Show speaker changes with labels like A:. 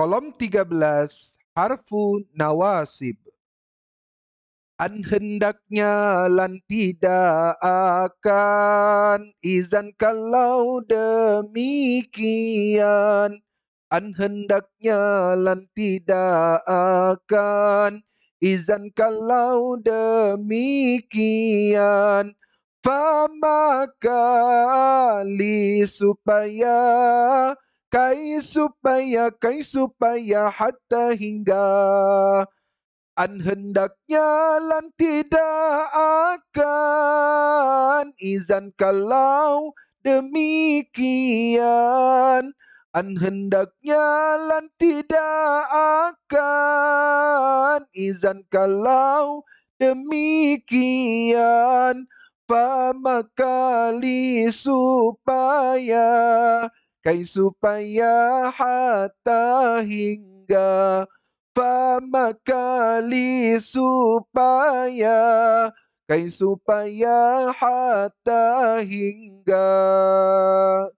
A: Kolom 13, harfu nawasib. An hendaknya lan tidak akan izan kalau demikian. An hendaknya lan tidak akan izan kalau demikian. Fa maka supaya kai supaya kai supaya hatta hingga an hendaknya lan tidak akan izan kalau demikian an hendaknya lan tidak akan izan kalau demikian fa kali supaya Kain supaya hatta hingga Fama kali supaya Kain supaya hatta hingga